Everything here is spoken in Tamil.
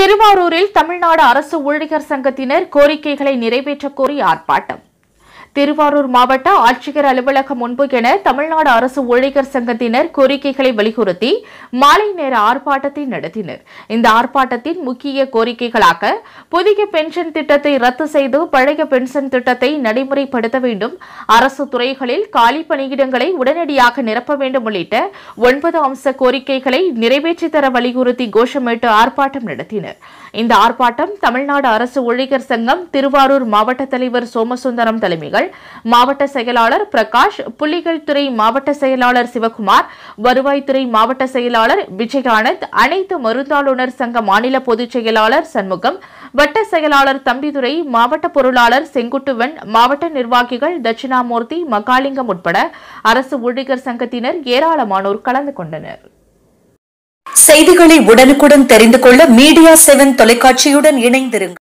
திருவாரூரில் தமிழ்நாடு அரசு ஊழியர் சங்கத்தினர் கோரிக்கைகளை நிறைவேற்றக் கோரி ஆர்ப்பாட்டம் திருவாரூர் மாவட்ட ஆட்சியர் அலுவலகம் முன்பு என தமிழ்நாடு அரசு ஊழியர் சங்கத்தினர் கோரிக்கைகளை வலியுறுத்தி மாலை நேர ஆர்ப்பாட்டத்தை நடத்தினர் இந்த ஆர்ப்பாட்டத்தின் முக்கிய கோரிக்கைகளாக புதிய பென்ஷன் திட்டத்தை ரத்து செய்து பழைய பென்ஷன் திட்டத்தை நடைமுறைப்படுத்த வேண்டும் அரசு துறைகளில் காலி பணியிடங்களை உடனடியாக நிரப்ப வேண்டும் உள்ளிட்ட ஒன்பது அம்ச கோரிக்கைகளை நிறைவேற்றித்தர வலியுறுத்தி கோஷமிட்டு ஆர்ப்பாட்டம் நடத்தினர் இந்த ஆர்ப்பாட்டம் தமிழ்நாடு அரசு ஊழியர் சங்கம் திருவாரூர் மாவட்ட தலைவர் சோமசுந்தரம் தலைமையில் அவர்கள் மாவட்ட செயலாளர் பிரகாஷ் புள்ளிகள் துறை மாவட்ட செயலாளர் சிவகுமார் வருவாய்த்துறை மாவட்ட செயலாளர் விஜயானந்த் அனைத்து மருந்தாளுநர் சங்க மாநில பொதுச் செயலாளர் சண்முகம் வட்ட செயலாளர் தம்பிதுரை மாவட்ட பொருளாளர் செங்குட்டுவன் மாவட்ட நிர்வாகிகள் தட்சிணாமூர்த்தி மகாலிங்கம் உட்பட அரசு ஊழியர் சங்கத்தினர் ஏராளமானோர் கலந்து கொண்டனர் செய்திகளை உடனுக்குடன் தெரிந்து கொள்ள மீடியா செவன் தொலைக்காட்சியுடன் இணைந்திருங்கள்